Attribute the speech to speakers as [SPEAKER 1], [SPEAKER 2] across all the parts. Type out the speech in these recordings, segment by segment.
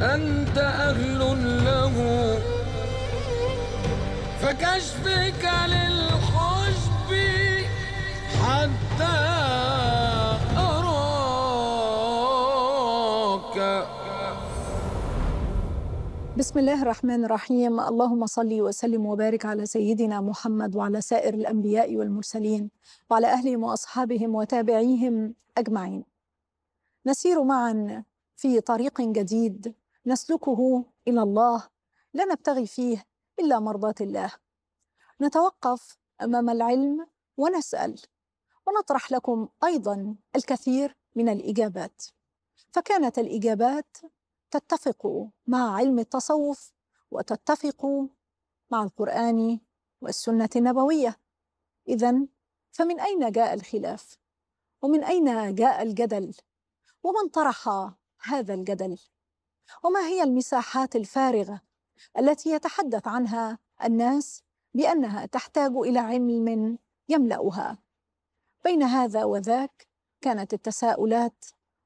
[SPEAKER 1] أنت أهل له فكشفك للحجب
[SPEAKER 2] حتى أراك بسم الله الرحمن الرحيم اللهم صل وسلم وبارك على سيدنا محمد وعلى سائر الأنبياء والمرسلين وعلى أهلهم وأصحابهم وتابعيهم أجمعين نسير معا في طريق جديد نسلكه الى الله لا نبتغي فيه الا مرضاه الله نتوقف امام العلم ونسال ونطرح لكم ايضا الكثير من الاجابات فكانت الاجابات تتفق مع علم التصوف وتتفق مع القران والسنه النبويه اذا فمن اين جاء الخلاف ومن اين جاء الجدل ومن طرح هذا الجدل وما هي المساحات الفارغه التي يتحدث عنها الناس بانها تحتاج الى علم يملاها بين هذا وذاك كانت التساؤلات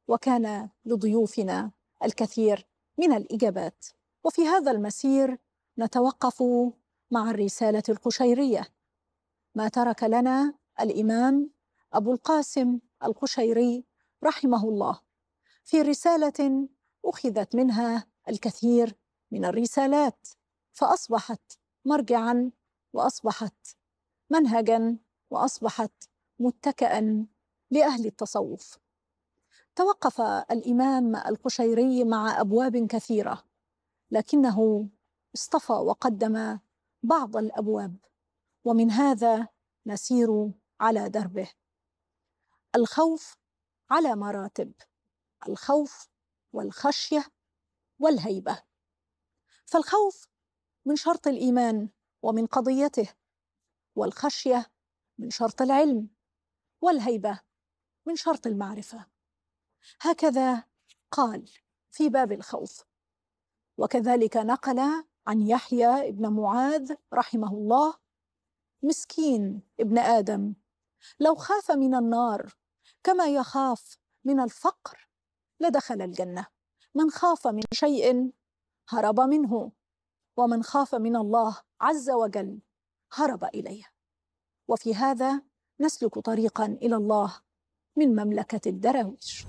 [SPEAKER 2] وكان لضيوفنا الكثير من الاجابات وفي هذا المسير نتوقف مع الرساله القشيريه ما ترك لنا الامام ابو القاسم القشيري رحمه الله في رساله أخذت منها الكثير من الرسالات فأصبحت مرجعا وأصبحت منهجا وأصبحت متكأ لأهل التصوف توقف الإمام القشيري مع أبواب كثيرة لكنه اصطفى وقدم بعض الأبواب ومن هذا نسير على دربه الخوف على مراتب الخوف والخشية والهيبة فالخوف من شرط الإيمان ومن قضيته والخشية من شرط العلم والهيبة من شرط المعرفة هكذا قال في باب الخوف وكذلك نقل عن يحيى ابن معاذ رحمه الله مسكين ابن آدم لو خاف من النار كما يخاف من الفقر لدخل الجنة من خاف من شيء هرب منه ومن خاف من الله عز وجل هرب إليه وفي هذا نسلك طريقا إلى الله من مملكة الدراويش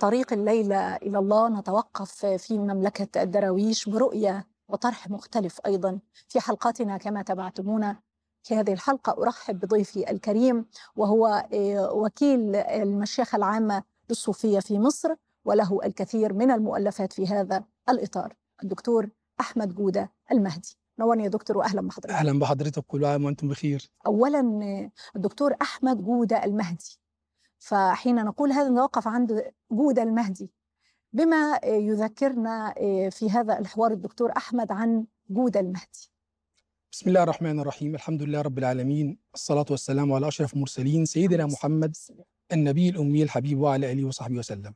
[SPEAKER 2] طريق الليلة إلى الله نتوقف في مملكة الدراويش برؤية وطرح مختلف أيضا في حلقاتنا كما تابعتمونا في هذه الحلقة أرحب بضيفي الكريم وهو آه، وكيل المشيخة العامة للصوفية في مصر وله الكثير من المؤلفات في هذا الإطار الدكتور أحمد جودة المهدي نورني يا دكتور واهلا بحضرتك
[SPEAKER 3] اهلا بحضرتك كل عام وانتم بخير
[SPEAKER 2] اولا آه، الدكتور احمد جوده المهدي فحين نقول هذا نتوقف عند جودة المهدي بما يذكرنا آه، في هذا الحوار الدكتور أحمد عن جودة المهدي
[SPEAKER 3] بسم الله الرحمن الرحيم الحمد لله رب العالمين الصلاة والسلام على أشرف المرسلين سيدنا محمد النبي الأمي الحبيب وعلى آله وصحبه وسلم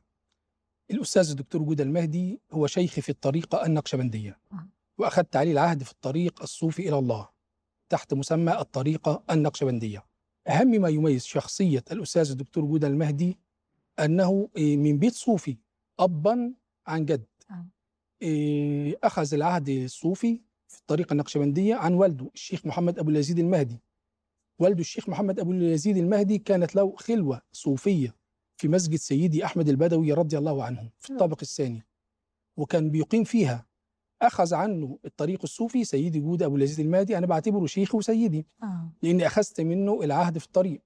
[SPEAKER 3] الأستاذ الدكتور جودة المهدي هو شيخ في الطريقة النقشبندية آه. وأخذت عليه العهد في الطريق الصوفي إلى الله تحت مسمى الطريقة النقشبندية أهم ما يميز شخصية الأستاذ الدكتور جودة المهدي أنه إيه، من بيت صوفي أبا عن جد آه. إيه، أخذ العهد الصوفي في الطريقة النقشبندية عن والده الشيخ محمد أبو اليزيد المهدي والده الشيخ محمد أبو اليزيد المهدي كانت له خلوة صوفية في مسجد سيدي أحمد البدوي رضي الله عنه في الطابق الثاني وكان بيقيم فيها اخذ عنه الطريق الصوفي سيدي جود ابو لذيذ المهدي انا بعتبره شيخي وسيدي آه. لاني اخذت منه العهد في الطريق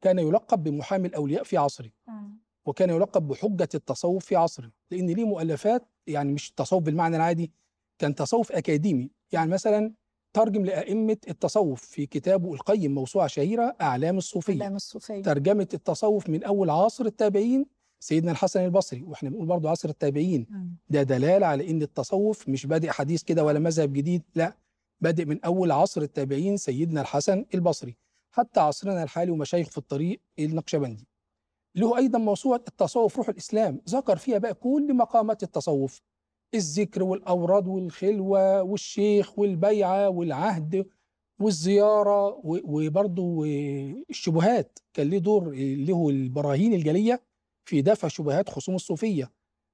[SPEAKER 3] كان يلقب بمحامي الاولياء في عصري آه. وكان يلقب بحجه التصوف في عصري لان ليه مؤلفات يعني مش التصوف بالمعنى العادي كان تصوف اكاديمي يعني مثلا ترجم لأئمة التصوف في كتابه القيم موسوعة شهيرة أعلام الصوفية أعلام الصوفية ترجمة التصوف من أول عصر التابعين سيدنا الحسن البصري واحنا بنقول برضه عصر التابعين نعم. ده دلاله على ان التصوف مش بادئ حديث كده ولا مذهب جديد لا بادئ من اول عصر التابعين سيدنا الحسن البصري حتى عصرنا الحالي ومشايخ في الطريق النقشبندي له ايضا موسوعه التصوف روح الاسلام ذكر فيها بقى كل مقامات التصوف الذكر والاوراد والخلوه والشيخ والبيعه والعهد والزياره وبرضه الشبهات كان له دور له البراهين الجليه في دفع شبهات خصوم الصوفية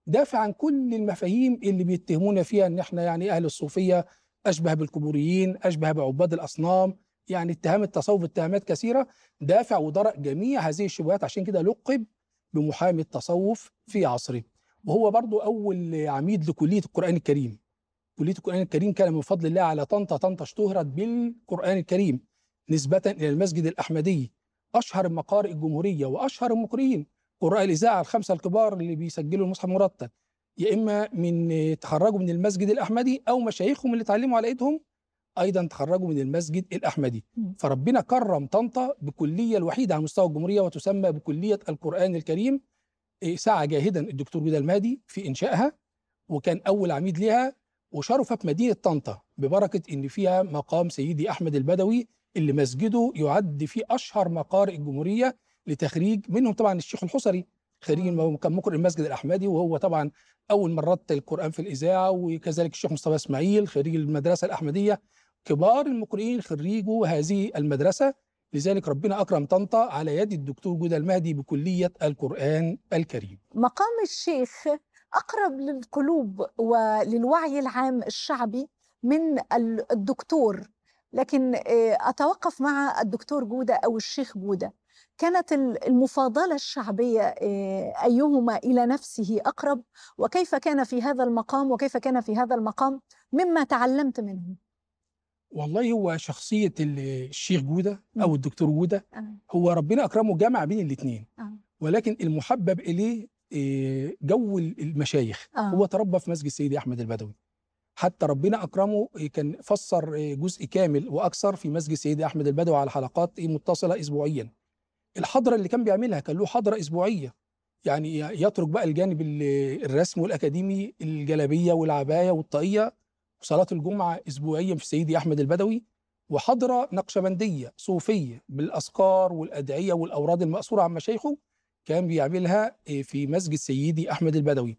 [SPEAKER 3] دافع عن كل المفاهيم اللي بيتهمونا فيها ان احنا يعني اهل الصوفية اشبه بالكبوريين اشبه بعباد الاصنام يعني اتهام التصوف اتهامات كثيرة دافع ودرأ جميع هذه الشبهات عشان كده لقب بمحامي التصوف في عصره وهو برضو أول عميد لكلية القرآن الكريم كلية القرآن الكريم كان من فضل الله على طنطا طنطا اشتهرت بالقرآن الكريم نسبة إلى المسجد الأحمدي أشهر مقارئ الجمهورية وأشهر المقرئين قراء الاذاعه الخمسه الكبار اللي بيسجلوا المصحف مرتب يا اما من تخرجوا من المسجد الاحمدي او مشايخهم اللي اتعلموا على ايدهم ايضا تخرجوا من المسجد الاحمدي فربنا كرم طنطا بكليه الوحيده على مستوى الجمهوريه وتسمى بكليه القران الكريم إيه، سعى جاهدا الدكتور جودة المهدي في انشائها وكان اول عميد لها وشرفت مدينه طنطا ببركه ان فيها مقام سيدي احمد البدوي اللي مسجده يعد في اشهر مقارئ الجمهوريه لتخريج منهم طبعا الشيخ الحصري خريج كان مقر المسجد الاحمدي وهو طبعا اول من رد القران في الاذاعه وكذلك الشيخ مصطفى اسماعيل خريج المدرسه الاحمديه كبار المقرئين خريجوا هذه المدرسه لذلك ربنا اكرم طنطا على يد الدكتور جودة المهدي بكليه القران الكريم.
[SPEAKER 2] مقام الشيخ اقرب للقلوب وللوعي العام الشعبي من الدكتور لكن آه، اتوقف مع الدكتور جوده او الشيخ جوده كانت المفاضله الشعبيه آه، ايهما الى نفسه اقرب وكيف كان في هذا المقام وكيف كان في هذا المقام مما تعلمت منه
[SPEAKER 3] والله هو شخصيه الشيخ جوده او الدكتور جوده آه. هو ربنا اكرمه جمع بين الاثنين آه. ولكن المحبب اليه جو المشايخ هو تربى في مسجد سيدي احمد البدوي حتى ربنا اكرمه كان فسر جزء كامل واكثر في مسجد سيدي احمد البدوي على حلقات متصله اسبوعيا الحضره اللي كان بيعملها كان له حضره اسبوعيه يعني يترك بقى الجانب الرسم والاكاديمي الجلابيه والعبايه والطاقيه وصلاه الجمعه اسبوعيا في سيدي احمد البدوي وحضره نقشبنديه صوفيه بالاذكار والادعيه والاوراد الماثوره عن مشايخه كان بيعملها آه، في مسجد سيدي احمد البدوي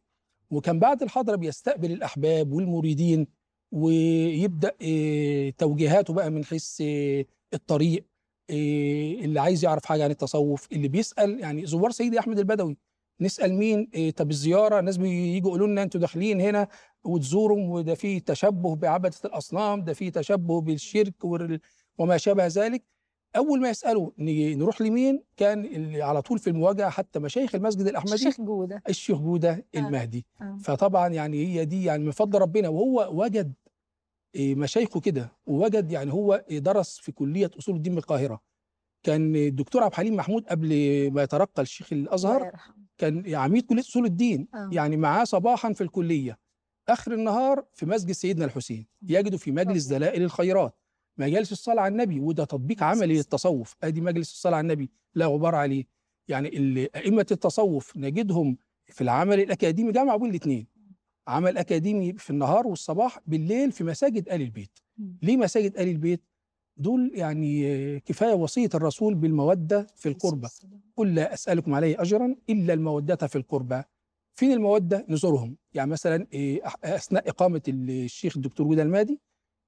[SPEAKER 3] وكان بعد الحضره بيستقبل الاحباب والمريدين ويبدا آه، توجيهاته بقى من حيث آه، الطريق آه، اللي عايز يعرف حاجه عن التصوف اللي بيسال يعني زوار سيدي احمد البدوي نسال مين إيه طب الزياره الناس بييجوا يقولوا لنا انتوا داخلين هنا وتزوروا وده في تشبه بعبده الاصنام ده في تشبه بالشرك وما شابه ذلك اول ما يسالوا نروح لمين كان اللي على طول في المواجهه حتى مشايخ المسجد الاحمدي الشيخ جوده الشيخ جوده آه. المهدي آه. فطبعا يعني هي دي يعني من فضل ربنا وهو وجد إيه، مشايخه كده ووجد يعني هو إيه، درس في كليه اصول الدين بالقاهره كان الدكتور عبد الحليم محمود قبل ما يترقى الشيخ الازهر كان إيه، عميد كليه اصول الدين آه. يعني معاه صباحا في الكليه اخر النهار في مسجد سيدنا الحسين يجده في مجلس دلائل الخيرات مجالس الصلاه على النبي وده تطبيق عملي للتصوف ادي مجلس الصلاه على النبي لا غبار عليه يعني ائمه التصوف نجدهم في العمل الاكاديمي جمعوا بين الاثنين عمل اكاديمي في النهار والصباح بالليل في مساجد ال البيت ليه مساجد ال البيت دول يعني كفايه وصيه الرسول بالموده في القربه قل لا اسالكم عليه اجرا الا الموده في القربه فين الموده نزورهم يعني مثلا إيه، اثناء اقامه الشيخ الدكتور ودا المادي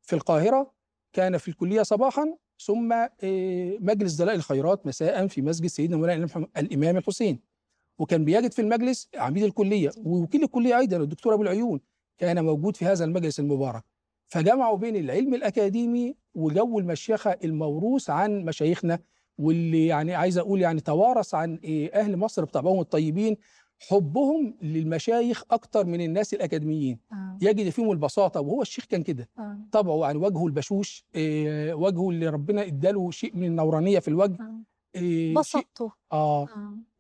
[SPEAKER 3] في القاهره كان في الكليه صباحا ثم إيه، مجلس دلائل الخيرات مساء في مسجد سيدنا مولانا الامام الحسين وكان بيجد في المجلس عميد الكليه ووكيل الكليه ايضا الدكتور ابو العيون كان موجود في هذا المجلس المبارك فجمعوا بين العلم الاكاديمي وجو المشيخه الموروث عن مشايخنا واللي يعني عايز اقول يعني توارث عن إيه، اهل مصر بطبعهم الطيبين حبهم للمشايخ اكتر من الناس الاكاديميين آه. يجد فيهم البساطه وهو الشيخ كان كده آه. طبعه عن وجهه البشوش إيه وجهه اللي ربنا اداله شيء من النورانيه في الوجه آه. إيه، بسطته آه. اه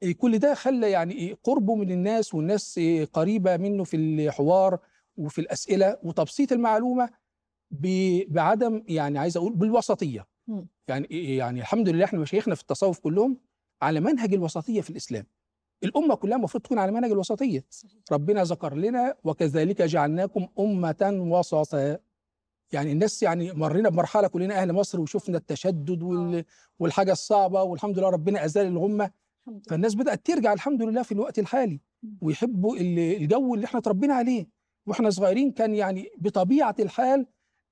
[SPEAKER 3] اه كل ده خلى يعني إيه، قربه من الناس والناس إيه، قريبه منه في الحوار وفي الاسئله وتبسيط المعلومه بعدم يعني عايز اقول بالوسطيه م. يعني يعني الحمد لله احنا مشايخنا في التصوف كلهم على منهج الوسطيه في الاسلام الامه كلها المفروض تكون على منهج الوسطيه صحيح. ربنا ذكر لنا وكذلك جعلناكم امه وسطا يعني الناس يعني مرينا بمرحله كلنا اهل مصر وشفنا التشدد آه. وال... والحاجه الصعبه والحمد لله ربنا ازال الغمه فالناس بدات ترجع الحمد لله في الوقت الحالي ويحبوا الجو اللي احنا اتربينا عليه واحنا صغيرين كان يعني بطبيعه الحال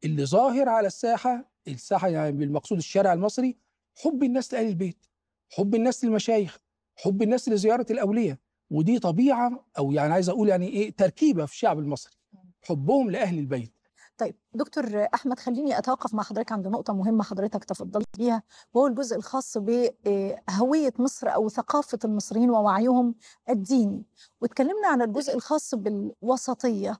[SPEAKER 3] اللي ظاهر على الساحه الساحه يعني بالمقصود الشارع المصري حب الناس لاهل البيت حب الناس للمشايخ حب الناس لزياره الاولياء ودي طبيعه او يعني عايز اقول يعني ايه تركيبه في الشعب المصري حبهم لاهل البيت
[SPEAKER 2] طيب دكتور احمد خليني اتوقف مع حضرتك عند نقطه مهمه حضرتك تفضلت بيها وهو الجزء الخاص بهويه آه، مصر او ثقافه المصريين ووعيهم الديني واتكلمنا عن الجزء الخاص بالوسطيه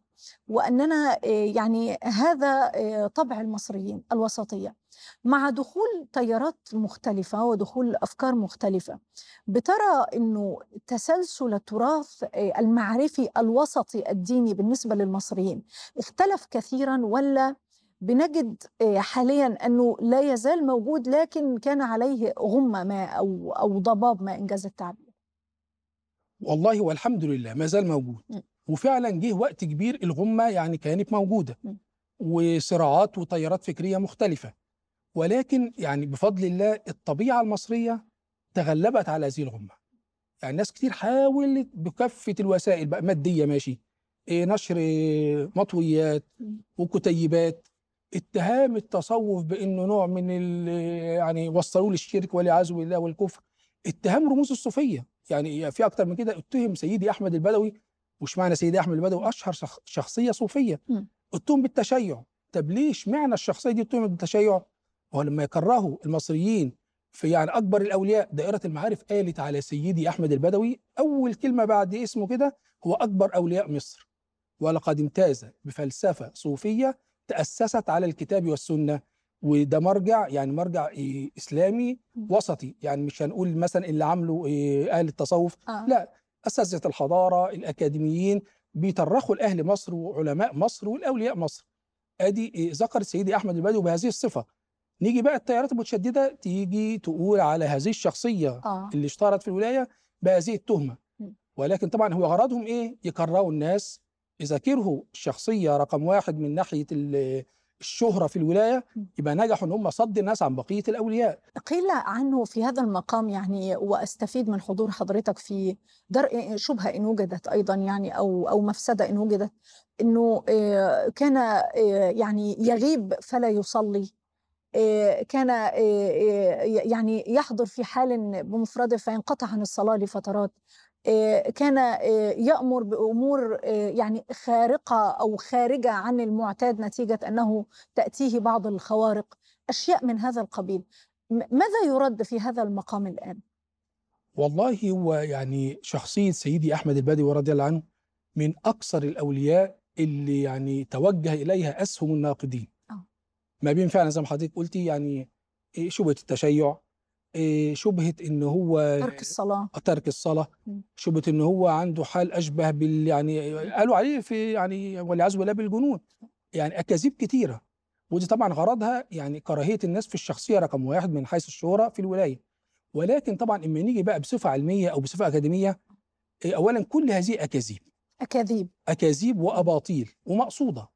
[SPEAKER 2] واننا آه، يعني هذا آه، طبع المصريين الوسطيه مع دخول تيارات مختلفه ودخول افكار مختلفه بترى انه تسلسل التراث آه، المعرفي الوسطي الديني بالنسبه للمصريين اختلف كثيرا ولا بنجد حاليا انه لا يزال موجود لكن كان عليه غمه ما او او ضباب ما انجاز التعبير
[SPEAKER 3] والله والحمد لله ما زال موجود وفعلا جه وقت كبير الغمه يعني كانت موجوده وصراعات وتيارات فكريه مختلفه ولكن يعني بفضل الله الطبيعه المصريه تغلبت على هذه الغمه يعني ناس كتير حاولت بكافه الوسائل بقى ماديه ماشي إيه، نشر إيه، مطويات وكتيبات اتهام التصوف بانه نوع من يعني وصلوه للشرك والعياذ بالله والكفر اتهام رموز الصوفيه يعني في اكتر من كده اتهم سيدي احمد البدوي وش معنى سيدي أحمد البدوي أشهر شخصية صوفية اتهم بالتشيع طب ليه اشمعنى الشخصية دي اتهمت بالتشيع؟ هو لما يكرهوا المصريين في يعني أكبر الأولياء دائرة المعارف قالت على سيدي أحمد البدوي أول كلمة بعد اسمه كده هو أكبر أولياء مصر ولقد امتاز بفلسفة صوفية تأسست على الكتاب والسنة وده مرجع يعني مرجع إيه اسلامي وسطي يعني مش هنقول مثلا اللي عمله إيه اهل التصوف آه. لا أساتذة الحضارة الأكاديميين بيترخوا لأهل مصر وعلماء مصر والأولياء مصر أدي ذكر سيدي أحمد البدوي بهذه الصفة نيجي بقى التيارات المتشددة تيجي تقول على هذه الشخصية آه. اللي اشتهرت في الولاية بهذه التهمة ولكن طبعا هو غرضهم إيه؟ يكرهوا الناس كرهوا الشخصية رقم واحد من ناحية الشهره في الولايه يبقى نجحوا ان هم صد الناس عن بقيه الاولياء.
[SPEAKER 2] قيل عنه في هذا المقام يعني واستفيد من حضور حضرتك في درء شبهه ان وجدت ايضا يعني او او مفسده ان وجدت انه آه، كان آه، يعني يغيب فلا يصلي آه، كان يعني يحضر في حال بمفرده فينقطع عن الصلاه لفترات آه، كان آه، يأمر بأمور آه، يعني خارقة أو خارجة عن المعتاد نتيجة أنه تأتيه بعض الخوارق أشياء من هذا القبيل ماذا يرد في هذا المقام الآن؟
[SPEAKER 3] والله هو يعني شخصية سيدي أحمد البدوي رضي الله عنه من أكثر الأولياء اللي يعني توجه إليها أسهم الناقدين أوه. ما بين فعلا زي ما حضرتك قلتي يعني إيه، شبهة التشيع آه، شبهة إن هو ترك الصلاة آه، ترك الصلاة شبهة إن هو عنده حال أشبه بال يعني قالوا عليه في يعني والعياذ بالله بالجنون يعني أكاذيب كثيره ودي طبعا غرضها يعني كراهية الناس في الشخصية رقم واحد من حيث الشهرة في الولاية ولكن طبعا اما نيجي بقى بصفه علميه او بصفه اكاديميه آه، اولا كل هذه اكاذيب اكاذيب اكاذيب واباطيل ومقصوده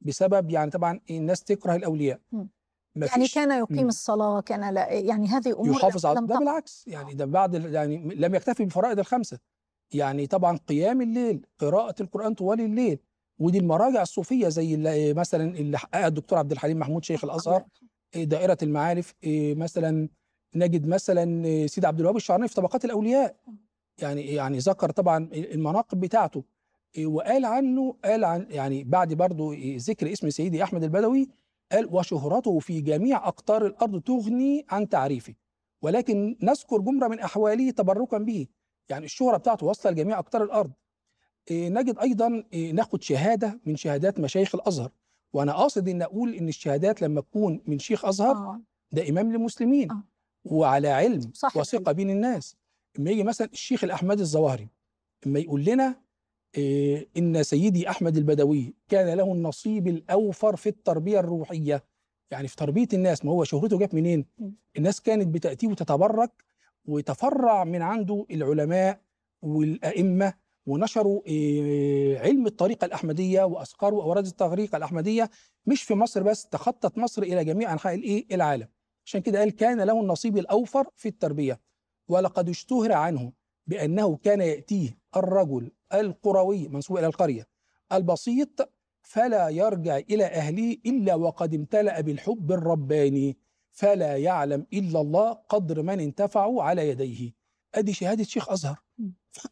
[SPEAKER 3] بسبب يعني طبعا الناس تكره الاولياء م. يعني كان يقيم م. إمم.
[SPEAKER 2] الصلاة كان لا يعني هذه أمور يحافظ على ده بالعكس
[SPEAKER 3] يعني ده بعد يعني لم يكتفي بفرائض الخمسة يعني طبعا قيام الليل قراءة القرآن طوال الليل ودي المراجع الصوفية زي اللي مثلا اللي حققها الدكتور عبد الحليم محمود شيخ الأزهر إيه، دائرة المعارف إيه، مثلا نجد مثلا إيه، سيد عبد الوهاب الشعراني في طبقات الأولياء آه. يعني يعني ذكر طبعا المناقب بتاعته وقال عنه قال عن يعني بعد برضه ذكر اسم سيدي أحمد البدوي قال وشهرته في جميع أقطار الأرض تغني عن تعريفه ولكن نذكر جملة من أحواله تبركا به يعني الشهرة بتاعته واصلة لجميع أقطار الأرض إيه نجد أيضا إيه ناخد شهادة من شهادات مشايخ الأزهر وأنا قاصد إن أقول إن الشهادات لما تكون من شيخ أزهر آه. ده إمام للمسلمين آه. وعلى علم صح وثقة بين الناس اما يجي مثلا الشيخ الأحمد الظواهري اما يقول لنا إيه، إن سيدي أحمد البدوي كان له النصيب الأوفر في التربية الروحية يعني في تربية الناس ما هو شهرته جت منين؟ الناس كانت بتأتيه وتتبرك وتفرع من عنده العلماء والأئمة ونشروا إيه، علم الطريقة الأحمدية وأسقروا أوراد الطريقة الأحمدية مش في مصر بس تخطت مصر إلى جميع أنحاء الإيه؟ العالم عشان كده قال كان له النصيب الأوفر في التربية ولقد اشتهر عنه بأنه كان يأتيه الرجل القروي منسوب إلى القرية البسيط فلا يرجع إلى أهله إلا وقد امتلأ بالحب الرباني فلا يعلم إلا الله قدر من انتفعوا على يديه أدي شهادة شيخ أزهر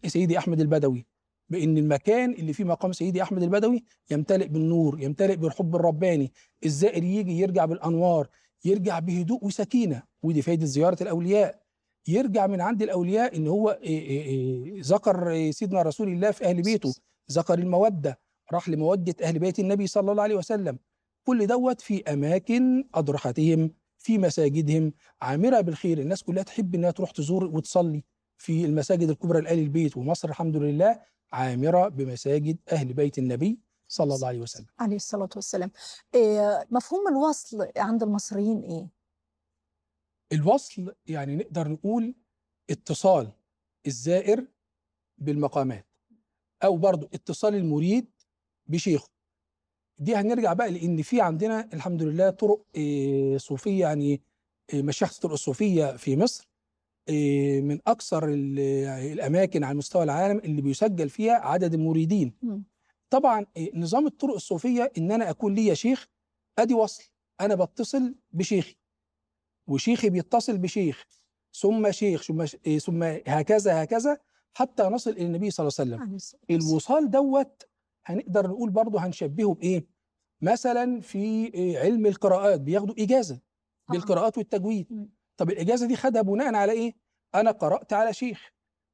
[SPEAKER 3] سيدي أحمد البدوي بأن المكان اللي فيه مقام سيدي أحمد البدوي يمتلئ بالنور يمتلئ بالحب الرباني الزائر يجي يرجع بالأنوار يرجع بهدوء وسكينة ودي فايدة زيارة الأولياء يرجع من عند الاولياء ان هو إيه، إيه، إيه، ذكر سيدنا رسول الله في اهل بيته ذكر الموده راح لموده اهل بيت النبي صلى الله عليه وسلم كل دوت في اماكن اضرحتهم في مساجدهم عامره بالخير الناس كلها تحب انها تروح تزور وتصلي في المساجد الكبرى لآل البيت ومصر الحمد لله عامره بمساجد اهل بيت النبي صلى الله عليه وسلم
[SPEAKER 2] عليه الصلاه والسلام إيه مفهوم الوصل عند المصريين ايه
[SPEAKER 3] الوصل يعني نقدر نقول اتصال الزائر بالمقامات او برضو اتصال المريد بشيخه دي هنرجع بقى لان في عندنا الحمد لله طرق آه، صوفيه يعني آه، مشايخ الطرق الصوفيه في مصر آه، من اكثر يعني الاماكن على مستوى العالم اللي بيسجل فيها عدد المريدين طبعا نظام الطرق الصوفيه ان انا اكون ليا شيخ ادي وصل انا بتصل بشيخي وشيخي بيتصل بشيخ ثم شيخ ثم إيه، ثم هكذا هكذا حتى نصل الى النبي صلى الله عليه وسلم الوصال دوت هنقدر نقول برضه هنشبهه بايه مثلا في إيه، علم القراءات بياخدوا اجازه بالقراءات والتجويد طب الاجازه دي خدها بناء على ايه انا قرات على شيخ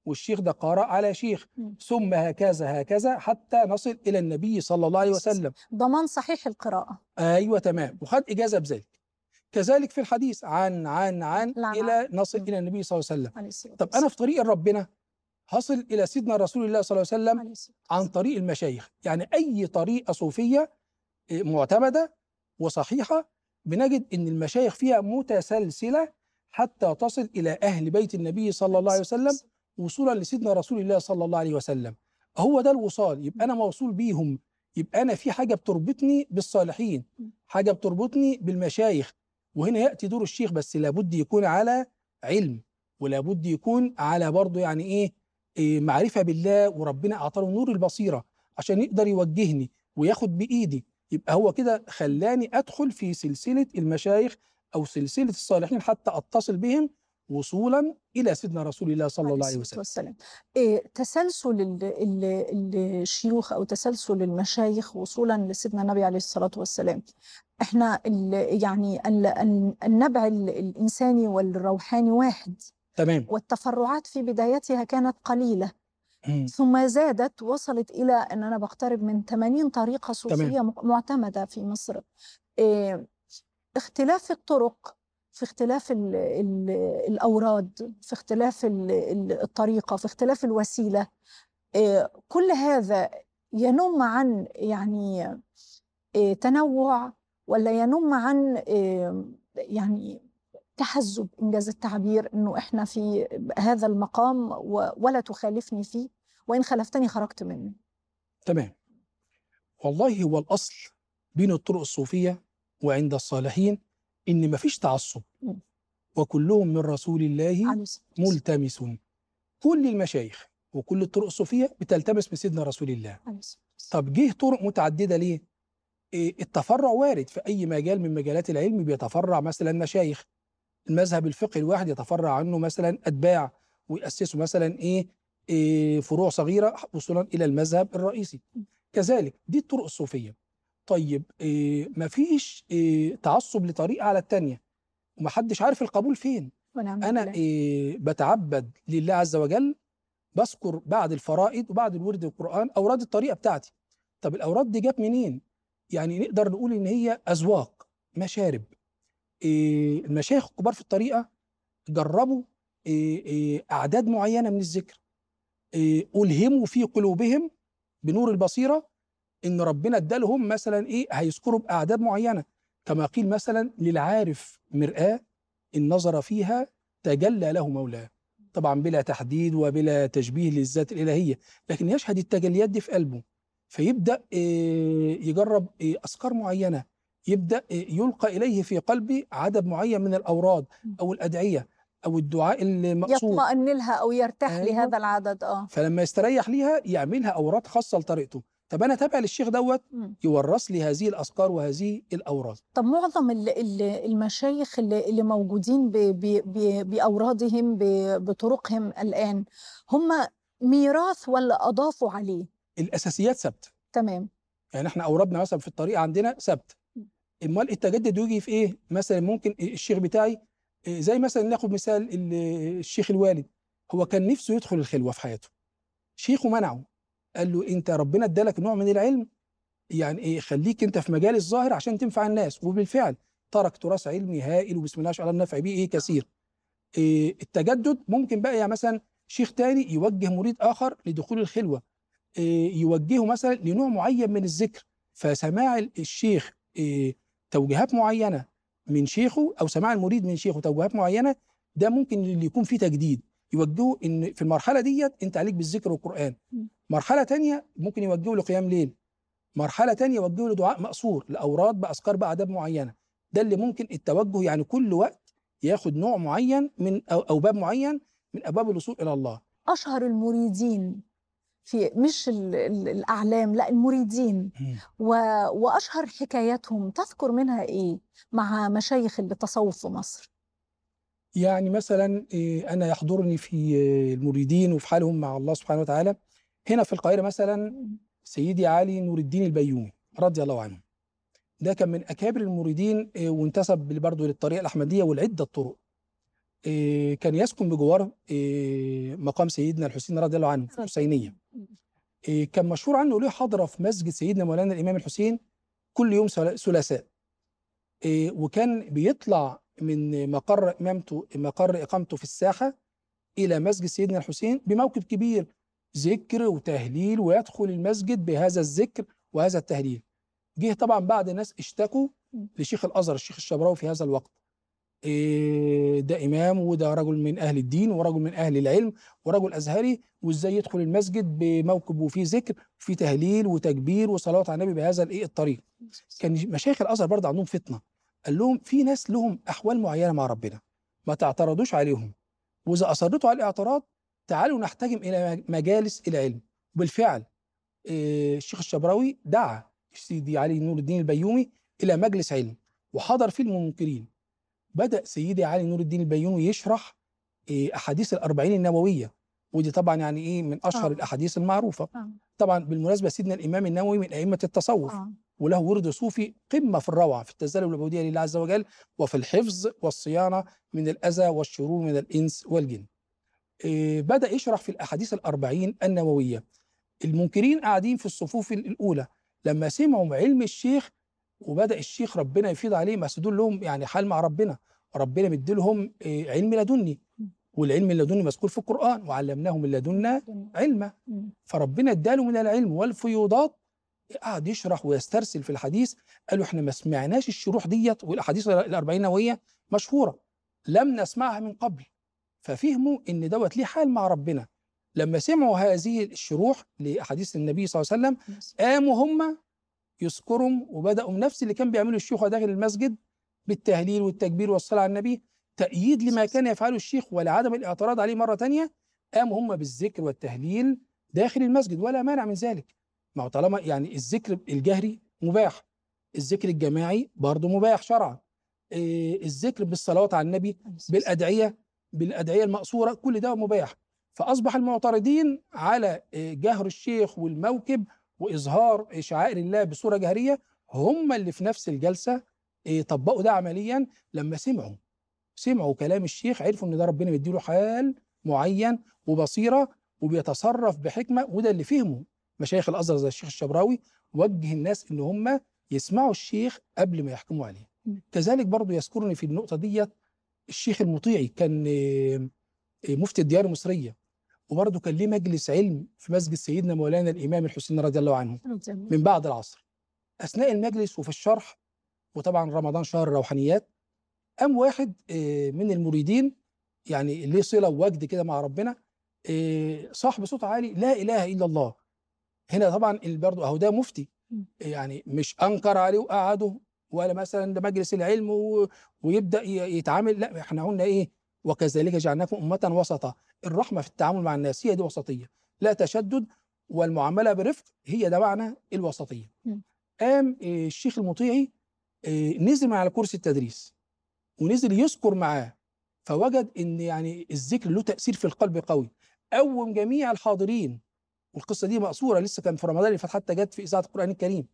[SPEAKER 3] والشيخ ده قرأ على شيخ ثم هكذا هكذا حتى نصل إلى النبي صلى الله عليه وسلم
[SPEAKER 2] ضمان صحيح القراءة
[SPEAKER 3] أيوة تمام وخد إجازة بذلك كذلك في الحديث عن عن عن نعم، نعم. إلى نصل إلى النبي صلى الله عليه وسلم طب أنا في طريق ربنا هصل إلى سيدنا رسول الله صلى الله عليه وسلم عن طريق المشايخ يعني أي طريقة صوفية آه، معتمدة وصحيحة بنجد أن المشايخ فيها متسلسلة حتى تصل إلى أهل بيت النبي صلى الله عليه وسلم وصولا لسيدنا رسول الله صلى الله عليه وسلم هو ده الوصال يبقى أنا موصول بيهم يبقى أنا في حاجة بتربطني بالصالحين حاجة بتربطني بالمشايخ وهنا يأتي دور الشيخ بس لابد يكون على علم ولابد يكون على برضه يعني إيه, إيه، معرفة بالله وربنا أعطاه نور البصيرة عشان يقدر يوجهني وياخد بإيدي يبقى هو كده خلاني أدخل في سلسلة المشايخ أو سلسلة الصالحين حتى أتصل بهم وصولا الى سيدنا رسول الله صلى الله عليه وسلم.
[SPEAKER 2] والسلام. إيه تسلسل ال ال الشيوخ او تسلسل المشايخ وصولا لسيدنا النبي عليه الصلاه والسلام احنا يعني النبع الانساني والروحاني واحد تمام والتفرعات في بدايتها كانت قليله مم. ثم زادت وصلت الى ان انا بقترب من 80 طريقه صوفيه تمام. معتمده في مصر إيه اختلاف الطرق في اختلاف ال ال الاوراد في اختلاف ال الطريقه في اختلاف الوسيله إيه كل هذا ينم عن يعني إيه تنوع ولا ينم عن يعني تحزب انجاز التعبير انه احنا في هذا المقام ولا تخالفني فيه وان خالفتني خرجت منه.
[SPEAKER 3] تمام. والله هو الاصل بين الطرق الصوفيه وعند الصالحين ان مفيش تعصب وكلهم من رسول الله ملتمسون. كل المشايخ وكل الطرق الصوفيه بتلتمس من سيدنا رسول الله. طب جه طرق متعدده ليه؟ إيه، التفرع وارد في اي مجال من مجالات العلم بيتفرع مثلا مشايخ المذهب الفقهي الواحد يتفرع عنه مثلا اتباع ويأسسوا مثلا إيه،, ايه, فروع صغيره وصولا الى المذهب الرئيسي كذلك دي الطرق الصوفيه طيب إيه، ما فيش تعصب لطريقه على الثانيه ومحدش عارف القبول فين انا بتعبد لله عز وجل بذكر بعد الفرائض وبعد الورد والقران اوراد الطريقه بتاعتي طب الاوراد دي جت منين يعني نقدر نقول ان هي اذواق مشارب إيه المشايخ الكبار في الطريقه جربوا إيه إيه اعداد معينه من الذكر إيه الهموا في قلوبهم بنور البصيره ان ربنا ادالهم مثلا ايه هيذكروا باعداد معينه كما قيل مثلا للعارف مرآة إن نظر فيها تجلى له مولاه طبعا بلا تحديد وبلا تشبيه للذات الإلهية لكن يشهد التجليات دي في قلبه فيبدا آه، يجرب اسكار آه، معينه يبدا آه، يلقى اليه في قلبي عدد معين من الاوراد او الادعيه او الدعاء المقصود يطمئن
[SPEAKER 2] لها او يرتاح أيوه. لهذا العدد اه
[SPEAKER 3] فلما يستريح ليها يعملها اوراد خاصه لطريقته طب انا تابع للشيخ دوت يورث لي هذه الاذكار وهذه الاوراد
[SPEAKER 2] طب معظم المشايخ اللي موجودين باورادهم بطرقهم الان هم ميراث ولا اضافوا عليه
[SPEAKER 3] الاساسيات ثابته تمام يعني احنا اوربنا مثلا في الطريقه عندنا ثابته امال التجدد يجي في ايه مثلا ممكن الشيخ بتاعي إيه، زي مثلا ناخد مثال الشيخ الوالد هو كان نفسه يدخل الخلوه في حياته شيخه منعه قال له انت ربنا ادالك نوع من العلم يعني ايه خليك انت في مجال الظاهر عشان تنفع الناس وبالفعل ترك تراث علمي هائل وبسم الله على النفع به ايه كثير إيه التجدد ممكن بقى يعني مثلا شيخ تاني يوجه مريد اخر لدخول الخلوه آه، يوجهه مثلا لنوع معين من الذكر فسماع الشيخ آه، توجيهات معينه من شيخه او سماع المريد من شيخه توجيهات معينه ده ممكن اللي يكون فيه تجديد يوجهه ان في المرحله ديت انت عليك بالذكر والقران مرحله تانية ممكن يوجهه لقيام ليل مرحله تانية يوجهه لدعاء مأثور لاوراد باذكار باعداد معينه ده اللي ممكن التوجه يعني كل وقت ياخد نوع معين من أو باب معين من ابواب الوصول الى الله
[SPEAKER 2] اشهر المريدين في مش الاعلام لا المريدين واشهر حكاياتهم تذكر منها ايه مع مشايخ التصوف في مصر
[SPEAKER 3] يعني مثلا إيه، انا يحضرني في المريدين وفي حالهم مع الله سبحانه وتعالى هنا في القاهره مثلا سيدي علي نور الدين البيومي رضي الله عنه ده كان من اكابر المريدين إيه، وانتسب برضه للطريقه الاحمديه والعده الطرق آه، كان يسكن بجوار آه، مقام سيدنا الحسين رضي الله عنه في الحسينيه آه، كان مشهور عنه له حضره في مسجد سيدنا مولانا الامام الحسين كل يوم ثلاثاء وكان بيطلع من مقر امامته مقر اقامته في الساحه الى مسجد سيدنا الحسين بموكب كبير ذكر وتهليل ويدخل المسجد بهذا الذكر وهذا التهليل جه طبعا بعد ناس اشتكوا لشيخ الازهر الشيخ الشبراوي في هذا الوقت ده امام وده رجل من اهل الدين ورجل من اهل العلم ورجل ازهري وازاي يدخل المسجد بموكب وفيه ذكر وفيه تهليل وتكبير وصلوات على النبي بهذا الايه الطريق كان مشايخ الازهر برضه عندهم فتنه قال لهم في ناس لهم احوال معينه مع ربنا ما تعترضوش عليهم واذا اصرتوا على الاعتراض تعالوا نحتجم الى مجالس العلم وبالفعل آه، الشيخ الشبراوي دعا سيدي علي نور الدين البيومي الى مجلس علم وحضر فيه المنكرين بدأ سيدي علي نور الدين البيوني يشرح آه، أحاديث الأربعين النووية ودي طبعا يعني إيه من أشهر آه. الأحاديث المعروفة آه. طبعا بالمناسبة سيدنا الإمام النووي من أئمة التصوف آه. وله ورد صوفي قمة في الروعة في التزلل والعبودية لله عز وجل وفي الحفظ والصيانة من الأذى والشرور من الإنس والجن إيه بدأ يشرح في الأحاديث الأربعين النووية المنكرين قاعدين في الصفوف الأولى لما سمعوا علم الشيخ وبدا الشيخ ربنا يفيض عليه دول لهم يعني حال مع ربنا ربنا مديلهم آه، علم لدني والعلم اللدني مذكور في القران وعلمناهم من لدنا علما فربنا اداله من العلم والفيوضات قعد يشرح ويسترسل في الحديث قالوا احنا ما سمعناش الشروح ديت والاحاديث الاربعين نوويه مشهوره لم نسمعها من قبل ففهموا ان دوت ليه حال مع ربنا لما سمعوا هذه الشروح لاحاديث النبي صلى الله عليه وسلم قاموا هم يذكرهم وبداوا نفس اللي كان بيعمله الشيوخ داخل المسجد بالتهليل والتكبير والصلاه على النبي تأييد لما كان يفعله الشيخ ولعدم الاعتراض عليه مرة تانية قاموا هم بالذكر والتهليل داخل المسجد ولا مانع من ذلك ما هو طالما يعني الذكر الجهري مباح الذكر الجماعي برضه مباح شرعا إيه الذكر بالصلوات على النبي بالأدعية بالأدعية المأثورة كل ده مباح فأصبح المعترضين على آه، جهر الشيخ والموكب واظهار شعائر الله بصوره جهريه هم اللي في نفس الجلسه آه، طبقوا ده عمليا لما سمعوا سمعوا كلام الشيخ عرفوا ان ده ربنا مديله حال معين وبصيره وبيتصرف بحكمه وده اللي فهمه مشايخ الازهر زي الشيخ الشبراوي وجه الناس ان هم يسمعوا الشيخ قبل ما يحكموا عليه كذلك برضو يذكرني في النقطه ديت الشيخ المطيعي كان آه، آه، مفتي الديار المصريه وبرضه كان ليه مجلس علم في مسجد سيدنا مولانا الامام الحسين رضي الله عنه من بعد العصر اثناء المجلس وفي الشرح وطبعا رمضان شهر روحانيات قام واحد آه، من المريدين يعني ليه صله ووجد كده مع ربنا آه، صاح بصوت عالي لا اله الا الله هنا طبعا برضه اهو ده مفتي يعني مش انكر عليه وقعده ولا مثلا ده مجلس العلم ويبدا يتعامل لا احنا قلنا ايه وكذلك جعلناكم امه وسطا الرحمه في التعامل مع الناس هي دي وسطيه لا تشدد والمعامله برفق هي ده معنى الوسطيه قام آه، الشيخ المطيعي آه، نزل على كرسي التدريس ونزل يذكر معاه فوجد ان يعني الذكر له تاثير في القلب قوي قوم جميع الحاضرين والقصه دي مقصوره لسه كان في رمضان اللي فات حتى جت في اذاعه القران الكريم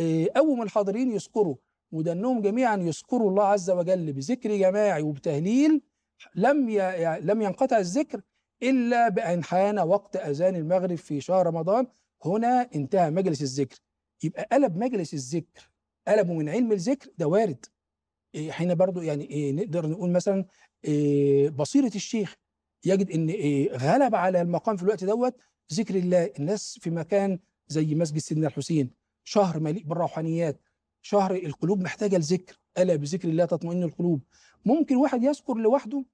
[SPEAKER 3] آه، قوم الحاضرين يذكروا ودنهم جميعا يذكروا الله عز وجل بذكر جماعي وبتهليل لم لم ينقطع الذكر الا بان حان وقت اذان المغرب في شهر رمضان هنا انتهى مجلس الذكر يبقى قلب مجلس الذكر قلبه من علم الذكر ده وارد إيه، حين برضو يعني إيه، نقدر نقول مثلا إيه، بصيره الشيخ يجد ان غلب على المقام في الوقت دوت ذكر الله الناس في مكان زي مسجد سيدنا الحسين شهر مليء بالروحانيات شهر القلوب محتاجه لذكر الا بذكر الله تطمئن القلوب ممكن واحد يذكر لوحده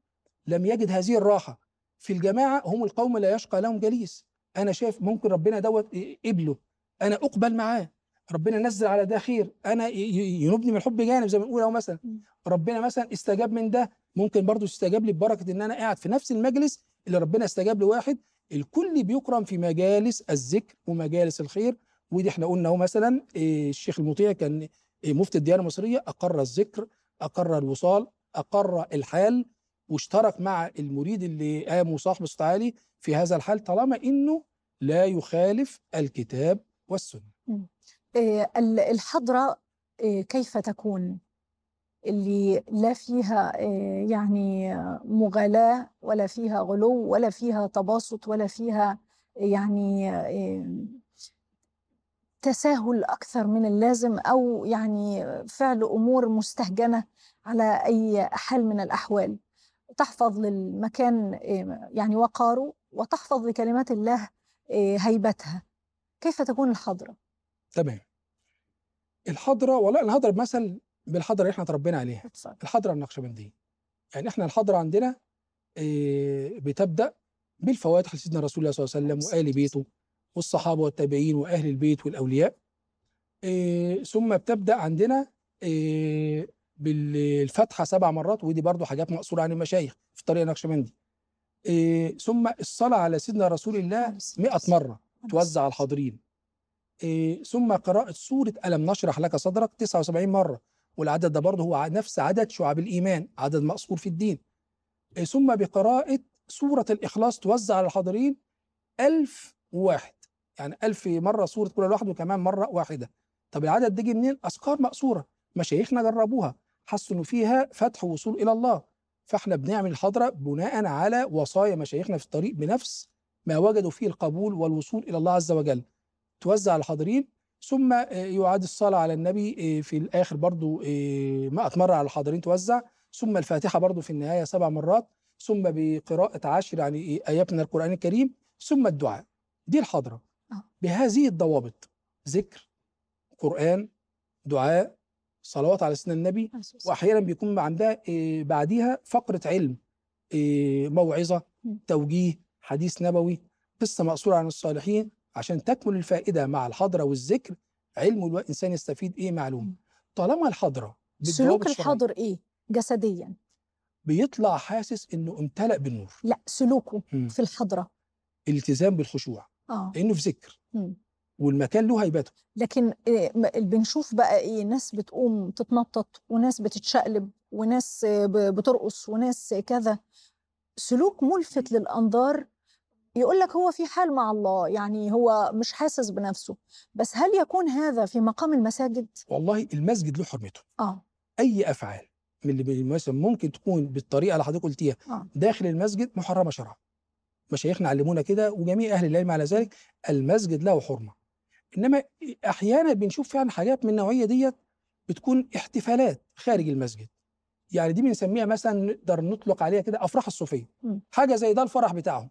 [SPEAKER 3] لم يجد هذه الراحة في الجماعة هم القوم لا يشقى لهم جليس أنا شايف ممكن ربنا دوت قبله أنا أقبل معاه ربنا نزل على ده خير أنا ينبني من الحب جانب زي ما بنقول أهو مثلا ربنا مثلا استجاب من ده ممكن برضه يستجاب لي ببركة إن أنا قاعد في نفس المجلس اللي ربنا استجاب لواحد الكل بيكرم في مجالس الذكر ومجالس الخير ودي احنا قلنا اهو مثلا إيه، الشيخ المطيع كان إيه، مفتي الديانه المصريه اقر الذكر اقر الوصال اقر الحال واشترك مع المريد اللي قام وصاحب استعالي في هذا الحال طالما انه لا يخالف الكتاب والسنه.
[SPEAKER 2] آه، الحضره آه، كيف تكون؟ اللي لا فيها آه، يعني مغالاه ولا فيها غلو ولا فيها تباسط ولا فيها يعني تساهل أكثر من اللازم أو يعني فعل أمور مستهجنة على أي حال من الأحوال تحفظ للمكان آه، يعني وقاره وتحفظ لكلمات الله آه، هيبتها كيف تكون الحضرة؟
[SPEAKER 3] تمام الحضرة والله أنا هضرب مثل بالحضرة اللي احنا اتربينا عليها صح. الحضرة النقشبندية يعني احنا الحضرة عندنا آه، بتبدأ بالفواتح لسيدنا رسول الله صلى الله عليه وسلم نعم. وآل بيته والصحابه والتابعين واهل البيت والاولياء إيه ثم بتبدا عندنا إيه بالفتحه سبع مرات ودي برضو حاجات مقصوره عن المشايخ في طريقه نقشبندي إيه ثم الصلاه على سيدنا رسول الله 100 مره توزع على الحاضرين إيه ثم قراءه سوره الم نشرح لك صدرك 79 مره والعدد ده برضه هو نفس عدد شعب الايمان عدد مقصور في الدين إيه ثم بقراءه سوره الاخلاص توزع على الحاضرين 1001 واحد يعني ألف مرة سورة كل لوحده كمان مرة واحدة طب العدد ده جه منين؟ أذكار مأثورة مشايخنا جربوها حسوا إنه فيها فتح ووصول إلى الله فإحنا بنعمل الحضرة بناء على وصايا مشايخنا في الطريق بنفس ما وجدوا فيه القبول والوصول إلى الله عز وجل توزع على الحاضرين ثم آه، يعاد الصلاة على النبي آه، في الآخر برضو آه، ما مرة على الحاضرين توزع ثم الفاتحة برضو في النهاية سبع مرات ثم بقراءة عشر يعني إيه، آيات من القرآن الكريم ثم الدعاء دي الحضرة آه. بهذه الضوابط ذكر قرآن دعاء صلوات على سيدنا النبي واحيانا بيكون عندها آه، بعديها فقره علم آه، موعظه توجيه حديث نبوي قصه مأثوره عن الصالحين عشان تكمل الفائده مع الحضره والذكر علم الانسان يستفيد ايه معلوم طالما الحضره سلوك
[SPEAKER 2] الحاضر ايه جسديا
[SPEAKER 3] بيطلع حاسس انه امتلأ بالنور لا سلوكه م. في الحضره الالتزام بالخشوع آه. لانه في ذكر والمكان له هيبته
[SPEAKER 2] لكن آه، بنشوف بقى ايه ناس بتقوم تتنطط وناس بتتشقلب وناس آه، بترقص وناس كذا سلوك ملفت للانظار يقول لك هو في حال مع الله يعني هو مش حاسس بنفسه بس هل يكون هذا في مقام المساجد
[SPEAKER 3] والله المسجد له حرمته اه اي افعال من اللي مثلا ممكن تكون بالطريقه اللي حضرتك قلتيها آه. داخل المسجد محرمه شرعا مشايخنا علمونا كده وجميع اهل العلم على ذلك المسجد له حرمه انما احيانا بنشوف فعلا حاجات من النوعيه ديت بتكون احتفالات خارج المسجد يعني دي بنسميها مثلا نقدر نطلق عليها كده افراح الصوفيه حاجه زي ده الفرح بتاعهم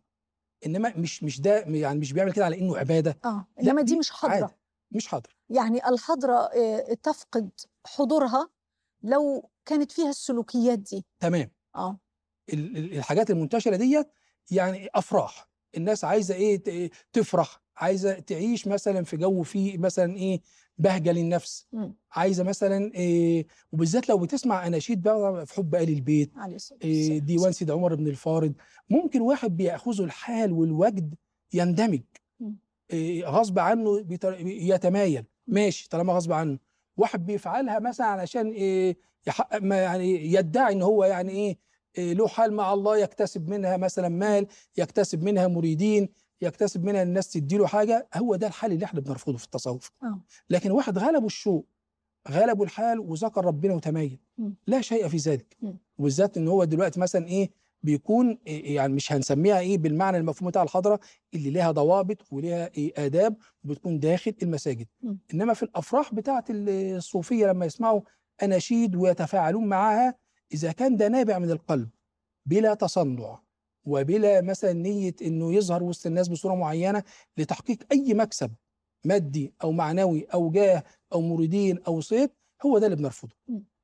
[SPEAKER 3] انما مش مش ده يعني مش بيعمل كده على انه عباده
[SPEAKER 2] اه انما دي مش حاضره مش حاضره يعني الحضره آه، تفقد حضورها لو كانت فيها السلوكيات دي تمام اه
[SPEAKER 3] الحاجات المنتشره ديت يعني افراح الناس عايزه ايه تفرح عايزه تعيش مثلا في جو فيه مثلا ايه بهجه للنفس م. عايزه مثلا إيه وبالذات لو بتسمع اناشيد بقى في حب ال البيت إيه ديوان سيد عمر بن الفارض ممكن واحد بياخذه الحال والوجد يندمج إيه غصب عنه يتمايل ماشي طالما غصب عنه واحد بيفعلها مثلا علشان إيه يحقق ما يعني يدعي ان هو يعني ايه له حال مع الله يكتسب منها مثلا مال يكتسب منها مريدين يكتسب منها الناس تديله حاجه هو ده الحال اللي احنا بنرفضه في التصوف آه. لكن واحد غلبه الشوق غلبه الحال وذكر ربنا وتميز لا شيء في ذلك وبالذات ان هو دلوقتي مثلا ايه بيكون إيه، يعني مش هنسميها ايه بالمعنى المفهوم بتاع الحضره اللي لها ضوابط ولها إيه اداب وبتكون داخل المساجد انما في الافراح بتاعه الصوفيه لما يسمعوا اناشيد ويتفاعلون معاها إذا كان ده نابع من القلب بلا تصنع وبلا مثلا نية إنه يظهر وسط الناس بصورة معينة لتحقيق أي مكسب مادي أو معنوي أو جاه أو مريدين أو صيت هو ده اللي بنرفضه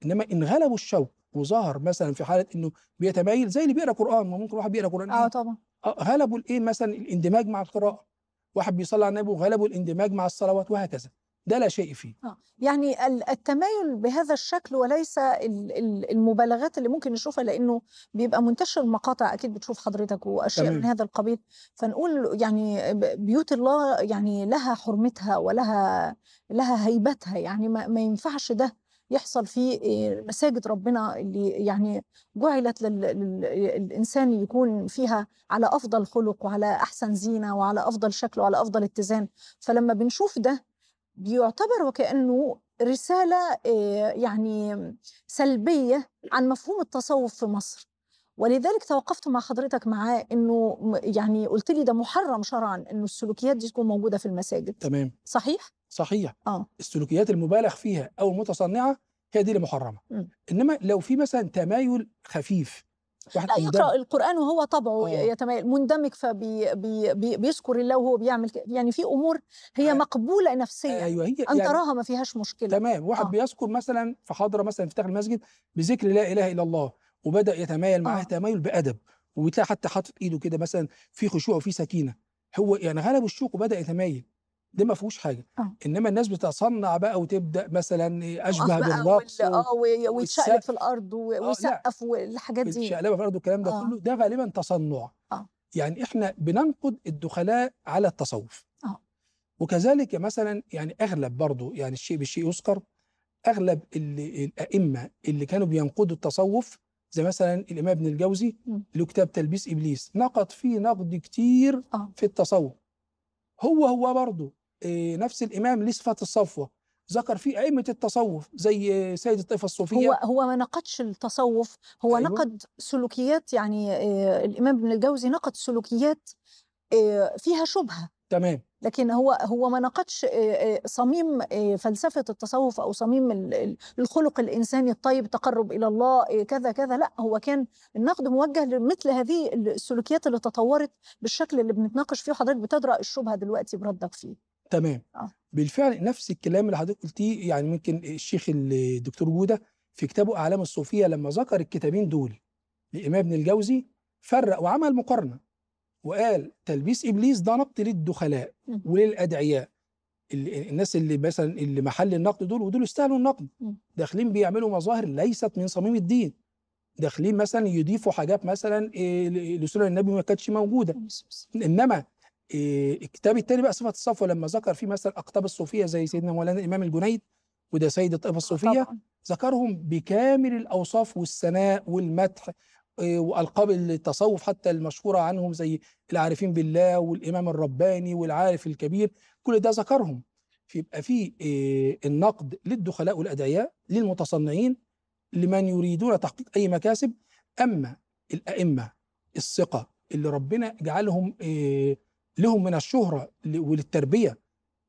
[SPEAKER 3] إنما إن غلبوا الشوق وظهر مثلا في حالة إنه بيتمايل زي اللي بيقرأ قرآن ممكن واحد بيقرأ قرآن أه إيه؟ طبعا آه، غلبوا الإيه مثلا الاندماج مع القراءة واحد بيصلي على النبي وغلبوا الاندماج مع الصلوات وهكذا ده لا شيء فيه
[SPEAKER 2] آه. يعني التمايل بهذا الشكل وليس المبالغات اللي ممكن نشوفها لانه بيبقى منتشر مقاطع اكيد بتشوف حضرتك واشياء تمام. من هذا القبيل فنقول يعني بيوت الله يعني لها حرمتها ولها لها هيبتها يعني ما, ما ينفعش ده يحصل في آه، مساجد ربنا اللي يعني جعلت للإنسان يكون فيها على أفضل خلق وعلى أحسن زينة وعلى أفضل شكل وعلى أفضل اتزان فلما بنشوف ده بيعتبر وكأنه رسالة آه، يعني سلبية عن مفهوم التصوف في مصر ولذلك توقفت مع حضرتك معاه انه يعني قلت لي ده محرم شرعا انه السلوكيات دي تكون موجوده في المساجد تمام صحيح صحيح اه
[SPEAKER 3] السلوكيات المبالغ فيها او المتصنعه هي دي اللي محرمه انما لو في مثلا تمايل خفيف واحد لا يقرا مندمج.
[SPEAKER 2] القران وهو طبعه آه. يتميل مندمج فبيذكر بي بي بيذكر الله وهو بيعمل يعني في امور هي آه. مقبوله نفسيا آه ايوه هي ان يعني تراها
[SPEAKER 3] ما فيهاش مشكله تمام واحد آه. بيذكر مثلا في حضره مثلا في افتتاح المسجد بذكر لا اله الا الله وبدا يتمايل معاه آه. تمايل بادب وبتلاقي حتى حاطط ايده كده مثلا في خشوع وفي سكينه هو يعني غلب الشوق وبدا يتمايل ده ما فيهوش حاجه آه. انما الناس بتصنع بقى وتبدا مثلا اشبه بالرقص اه ويتشقلب في
[SPEAKER 2] الارض آه، ويسقف والحاجات دي الشقلبه
[SPEAKER 3] في الارض والكلام ده آه. كله ده غالبا تصنع آه. يعني احنا بننقد الدخلاء على التصوف آه. وكذلك مثلا يعني اغلب برضو يعني الشيء بالشيء يذكر اغلب اللي الائمه اللي كانوا بينقدوا التصوف زي مثلا الامام ابن الجوزي له كتاب تلبيس ابليس نقد فيه نقد كتير آه. في التصوف هو هو برضه آه، نفس الامام ليه صفات الصفوه ذكر فيه ائمه التصوف زي سيد الطائفه الصوفيه هو
[SPEAKER 2] هو ما نقدش التصوف هو أيوه؟ نقد سلوكيات يعني آه، الامام ابن الجوزي نقد سلوكيات آه، فيها شبهه تمام لكن هو هو ما نقدش صميم فلسفه التصوف او صميم الخلق الانساني الطيب تقرب الى الله كذا كذا لا هو كان النقد موجه لمثل هذه السلوكيات اللي تطورت بالشكل اللي بنتناقش فيه وحضرتك بتدرأ الشبهه دلوقتي بردك فيه
[SPEAKER 3] تمام آه. بالفعل نفس الكلام اللي حضرتك قلتيه يعني ممكن الشيخ الدكتور جوده في كتابه اعلام الصوفيه لما ذكر الكتابين دول لامام ابن الجوزي فرق وعمل مقارنه وقال تلبيس ابليس ده نقد للدخلاء وللادعياء الناس اللي مثلا اللي محل النقد دول ودول يستاهلوا النقد داخلين بيعملوا مظاهر ليست من صميم الدين داخلين مثلا يضيفوا حاجات مثلا آه، لسنن النبي ما كانتش موجوده انما آه، الكتاب الثاني بقى صفه الصفوه لما ذكر فيه مثلا اقطاب الصوفيه زي سيدنا مولانا الامام الجنيد وده سيد الطائفه آه، الصوفيه ذكرهم بكامل الاوصاف والثناء والمدح آه، والقاب التصوف حتى المشهوره عنهم زي العارفين بالله والامام الرباني والعارف الكبير كل ده ذكرهم فيبقى في النقد للدخلاء والادعياء للمتصنعين لمن يريدون تحقيق اي مكاسب اما الائمه الثقه اللي ربنا جعلهم لهم من الشهرة وللتربية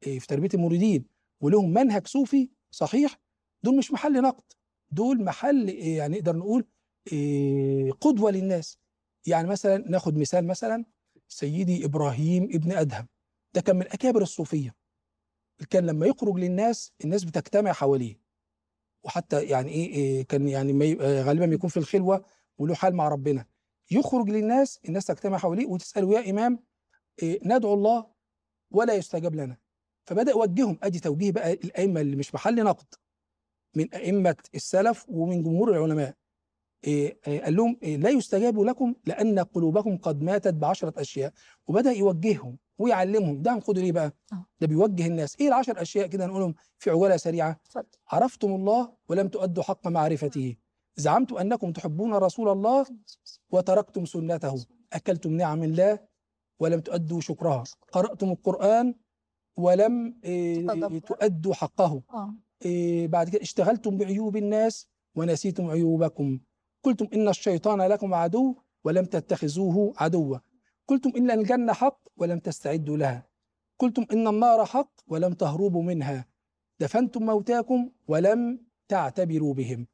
[SPEAKER 3] آه، في تربية المريدين ولهم منهج صوفي صحيح دول مش محل نقد دول محل آه، يعني نقدر نقول آه، قدوة للناس يعني مثلا ناخد مثال مثلا سيدي إبراهيم ابن أدهم ده كان من أكابر الصوفية كان لما يخرج للناس الناس بتجتمع حواليه وحتى يعني ايه كان يعني غالبا بيكون في الخلوه وله حال مع ربنا يخرج للناس الناس تجتمع حواليه وتساله يا امام إيه، ندعو الله ولا يستجاب لنا فبدا يوجههم ادي توجيه بقى الائمه اللي مش محل نقد من ائمه السلف ومن جمهور العلماء إيه، إيه، قال لهم لا يستجاب لكم لان قلوبكم قد ماتت بعشره اشياء وبدا يوجههم ويعلمهم ده هنقول ليه بقى آه. ده بيوجه الناس ايه العشر اشياء كده نقولهم في عجاله سريعه صد. عرفتم الله ولم تؤدوا حق معرفته زعمتم انكم تحبون رسول الله وتركتم سنته اكلتم نعم الله ولم تؤدوا شكرها قرأتم القرآن ولم آه، آه، تؤدوا حقه آه. بعد كده اشتغلتم بعيوب الناس ونسيتم عيوبكم قلتم إن الشيطان لكم عدو ولم تتخذوه عدوا قلتم إن الجنة حق ولم تستعدوا لها قلتم إن النار حق ولم تهربوا منها دفنتم موتاكم ولم تعتبروا بهم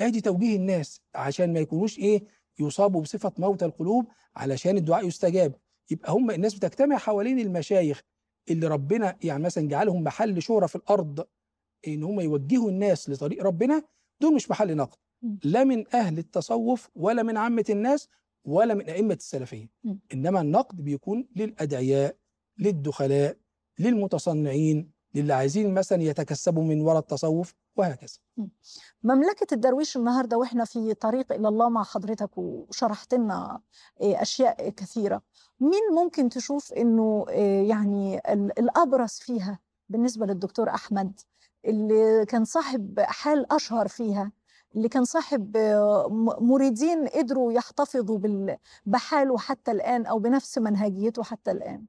[SPEAKER 3] ادي توجيه الناس عشان ما يكونوش ايه يصابوا بصفه موت القلوب علشان الدعاء يستجاب يبقى هم الناس بتجتمع حوالين المشايخ اللي ربنا يعني مثلا جعلهم محل شهرة في الأرض إن هم يوجهوا الناس لطريق ربنا دول مش محل نقد لا من أهل التصوف ولا من عامة الناس ولا من أئمة السلفية إنما النقد بيكون للأدعياء للدخلاء للمتصنعين للي عايزين مثلا يتكسبوا من وراء التصوف وهكذا
[SPEAKER 2] مملكة الدرويش النهاردة وإحنا في طريق إلى الله مع حضرتك وشرحت لنا آه، أشياء كثيرة مين ممكن تشوف إنه آه، يعني الأبرز فيها بالنسبة للدكتور أحمد اللي كان صاحب حال أشهر فيها اللي كان صاحب آه، مريدين قدروا يحتفظوا بحاله حتى الآن أو بنفس منهجيته حتى الآن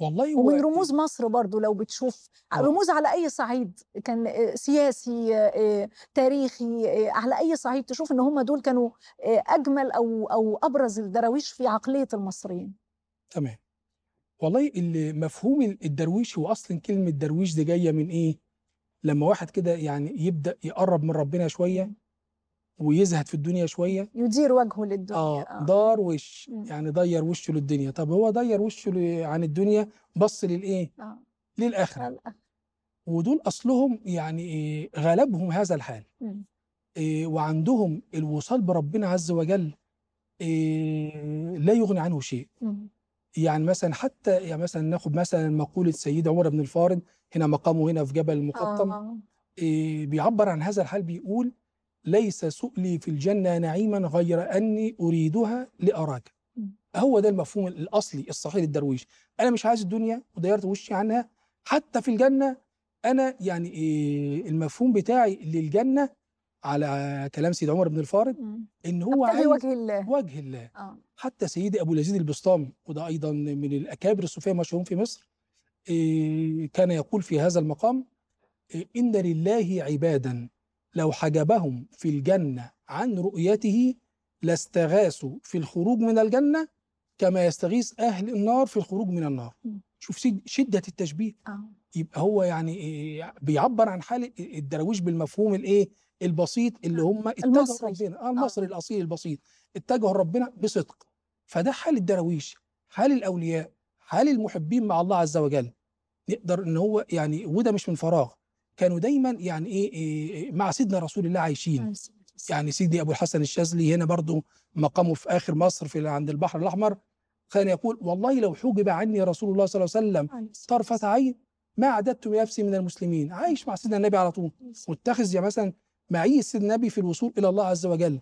[SPEAKER 2] والله ومن رموز مصر برضو لو بتشوف أوه. رموز على اي صعيد كان آه، سياسي آه، آه، تاريخي على اي صعيد تشوف ان هم دول كانوا اجمل او او ابرز الدراويش في عقليه المصريين
[SPEAKER 3] تمام والله مفهوم الدرويش هو اصلا كلمه درويش دي جايه من ايه لما واحد كده يعني يبدا يقرب من ربنا شويه ويزهد في الدنيا شويه يدير وجهه للدنيا اه, آه. دار وش يعني ضير وشه للدنيا طب هو ضير وشه ل... عن الدنيا بص للايه آه. للاخره آه. ودول اصلهم يعني غلبهم هذا الحال إيه وعندهم الوصال بربنا عز وجل إيه لا يغني عنه شيء م. يعني مثلا حتى يعني مثلا ناخد مثلا مقولة سيد عمر بن الفارض هنا مقامه هنا في جبل آه. المقطم آه. إيه بيعبر عن هذا الحال بيقول ليس سؤلي في الجنة نعيما غير أني أريدها لأراك هو ده المفهوم الأصلي الصحيح للدرويش أنا مش عايز الدنيا ودايرت وشي عنها حتى في الجنة أنا يعني إيه المفهوم بتاعي للجنة على كلام سيد عمر بن الفارض ان هو عايز وجه الله وجه الله آه. حتى سيدي ابو اليزيد البسطامي وده ايضا من الاكابر الصوفيه المشهورين في مصر إيه كان يقول في هذا المقام إيه ان لله عبادا لو حجبهم في الجنة عن رؤيته لاستغاثوا في الخروج من الجنة كما يستغيث أهل النار في الخروج من النار شوف شدة التشبيه آه. يبقى هو يعني بيعبر عن حال الدراويش بالمفهوم الايه البسيط اللي آه. هم اتجهوا ربنا آه،, اه المصري الاصيل البسيط اتجهوا ربنا بصدق فده حال الدراويش حال الاولياء حال المحبين مع الله عز وجل نقدر ان هو يعني وده مش من فراغ كانوا دايما يعني إيه،, ايه مع سيدنا رسول الله عايشين يعني سيدي ابو الحسن الشاذلي هنا برضو مقامه في اخر مصر في عند البحر الاحمر كان يقول والله لو حجب عني رسول الله صلى الله عليه وسلم طرفة عين ما عددت نفسي من المسلمين عايش مع سيدنا النبي على طول متخذ يا مثلا معية سيدنا النبي في الوصول الى الله عز وجل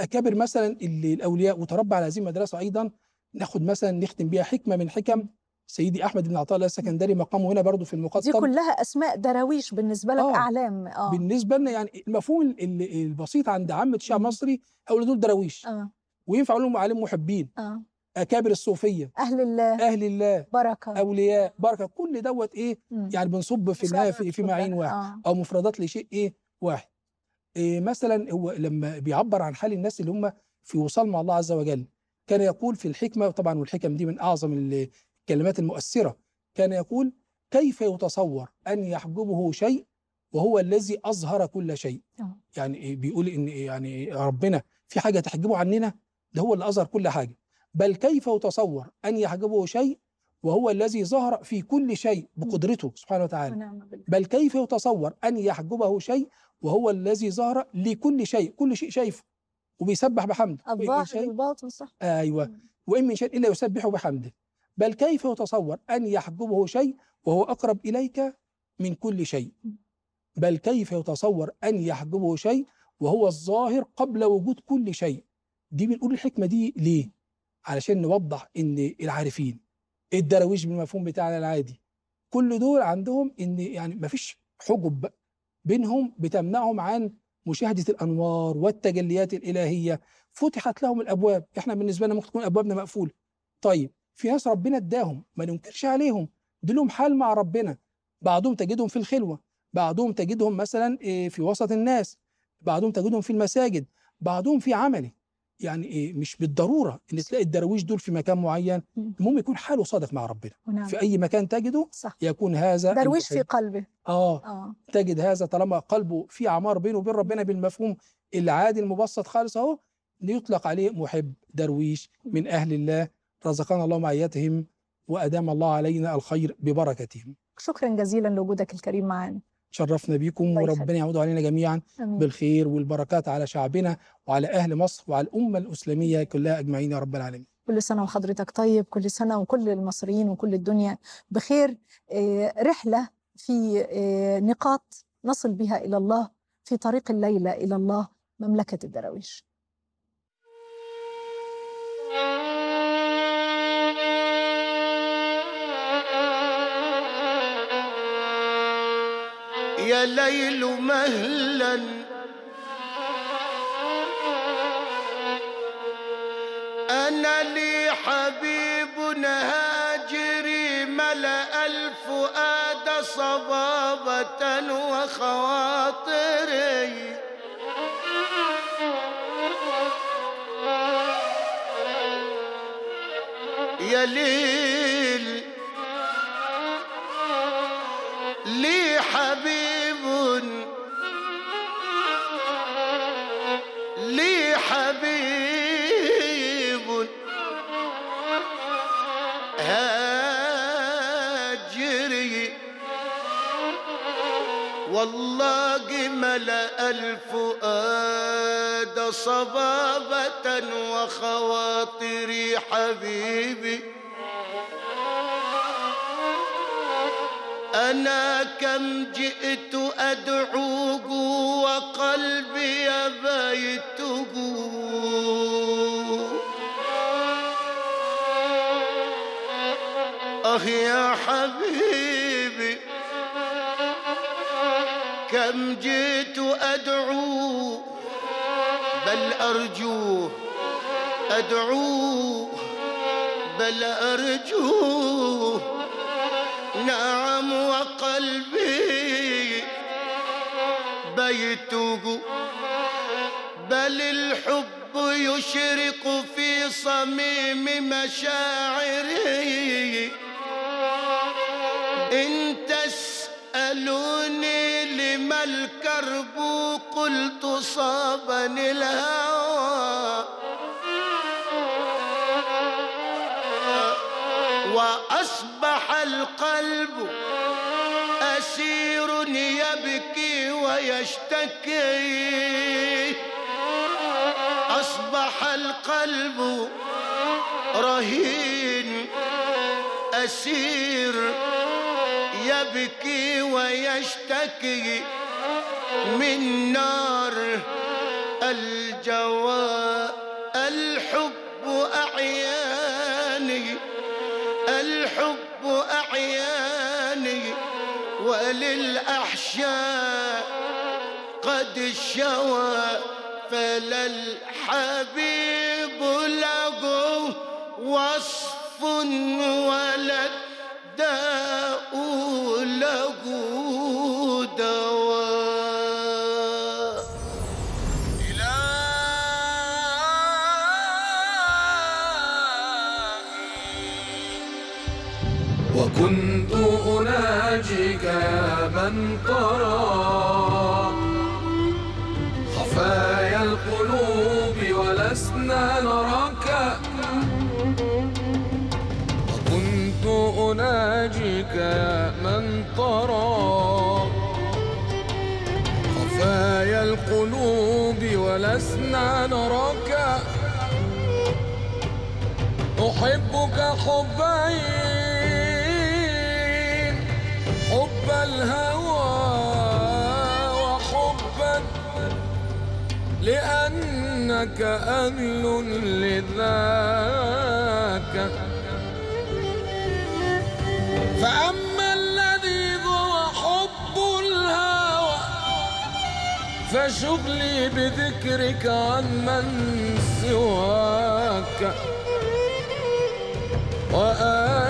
[SPEAKER 3] اكابر مثلا الاولياء وتربى على هذه المدرسه ايضا ناخد مثلا نختم بها حكمه من حكم سيدي احمد بن عطاء الله السكندري مقامه هنا برضه في المقدم دي كلها
[SPEAKER 2] اسماء دراويش بالنسبه لك آه اعلام اه
[SPEAKER 3] بالنسبه لنا يعني المفهوم البسيط عند عامه الشعب المصري هؤلاء دول دراويش آه وينفع اقول لهم معالم محبين آه اكابر الصوفيه اهل الله اهل الله بركه اولياء بركه كل دوت ايه مم. يعني بنصب في النهايه في, في معين واحد آه. او مفردات لشيء ايه واحد إيه مثلا هو لما بيعبر عن حال الناس اللي هم في وصال مع الله عز وجل كان يقول في الحكمه طبعا والحكم دي من اعظم الكلمات المؤثرة كان يقول كيف يتصور أن يحجبه شيء وهو الذي أظهر كل شيء أوه. يعني إيه؟ بيقول إن يعني ربنا في حاجة تحجبه عننا ده هو اللي أظهر كل حاجة بل كيف يتصور أن يحجبه شيء وهو الذي ظهر في كل شيء بقدرته سبحانه وتعالى بل كيف يتصور أن يحجبه شيء وهو الذي ظهر لكل شيء كل شيء شايفه وبيسبح بحمده الظاهر
[SPEAKER 2] والباطن صح
[SPEAKER 3] ايوه وان من شيء الا يسبح بحمده بل كيف يتصور أن يحجبه شيء وهو أقرب إليك من كل شيء بل كيف يتصور أن يحجبه شيء وهو الظاهر قبل وجود كل شيء دي بنقول الحكمة دي ليه علشان نوضح ان العارفين إيه الدراويش بالمفهوم بتاعنا العادي كل دول عندهم ان يعني مفيش حجب بينهم بتمنعهم عن مشاهده الانوار والتجليات الالهيه فتحت لهم الابواب احنا بالنسبه لنا ممكن تكون ابوابنا مقفوله طيب في ناس ربنا اداهم ما ننكرش عليهم دي لهم حال مع ربنا بعضهم تجدهم في الخلوه بعضهم تجدهم مثلا آه، في وسط الناس بعضهم تجدهم في المساجد بعضهم في عمله يعني إيه مش بالضروره ان تلاقي الدراويش دول في مكان معين المهم يكون حاله صادق مع ربنا ونعم. في اي مكان تجده صح. يكون هذا درويش في قلبه آه. اه تجد هذا طالما قلبه في عمار بينه وبين ربنا بالمفهوم العادي المبسط خالص اهو يطلق عليه محب درويش من اهل الله رزقنا الله معيتهم وأدام الله علينا الخير ببركتهم
[SPEAKER 2] شكرا جزيلا لوجودك الكريم معنا
[SPEAKER 3] شرفنا بيكم طيب، وربنا يعود علينا جميعا أمين. بالخير والبركات على شعبنا وعلى أهل مصر وعلى الأمة الإسلامية كلها أجمعين يا رب العالمين
[SPEAKER 2] كل سنة وحضرتك طيب كل سنة وكل المصريين وكل الدنيا بخير آه، رحلة في آه، نقاط نصل بها إلى الله في طريق الليلة إلى الله مملكة الدراويش
[SPEAKER 4] يا ليل مهلا أنا لي حبيب هاجري ملأ الفؤاد صبابة وخواطري يا ليل لي حبيب الفؤاد صبابة وخواطري حبيبي أنا كم جئت أدعوه وقلبي بيته آه يا حبيبي كم جئت أرجوه أدعوه بل أرجوه نعم وقلبي بيته بل الحب يشرق في صميم مشاعري إن تسألوني لما الكرب قلت صابني الهوى قلبه أسير يبكي ويشتكي أصبح القلب رهين أسير يبكي ويشتكي من نار الجوى الحب أعيان للأحشاء قد شوى فلا الحبيب له وصف ولد
[SPEAKER 1] ترى خفايا القلوب ولسنا نراك وكنت أناجيك يا من ترى خفايا القلوب ولسنا نراك أحبك حبين حب الهوى لأنك أهل لذاك فأما الذي ذو حب الهوى فشغلي بذكرك عن من سواك وأنا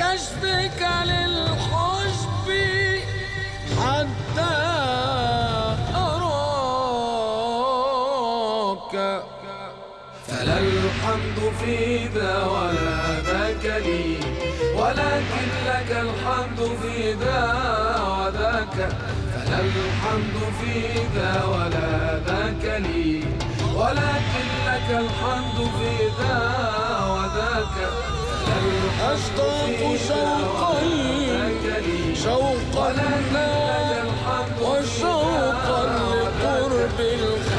[SPEAKER 1] كشفك للحجب حتى أراك فلا الحمد في ذا ولا ذاك لي ولكن لك الحمد في ذا وذاك فلا الحمد في ذا ولا ذاك لي ولكن لك الحمد في ذا وذاك أشتاق شوقا شوقا والشوق لقرب الخير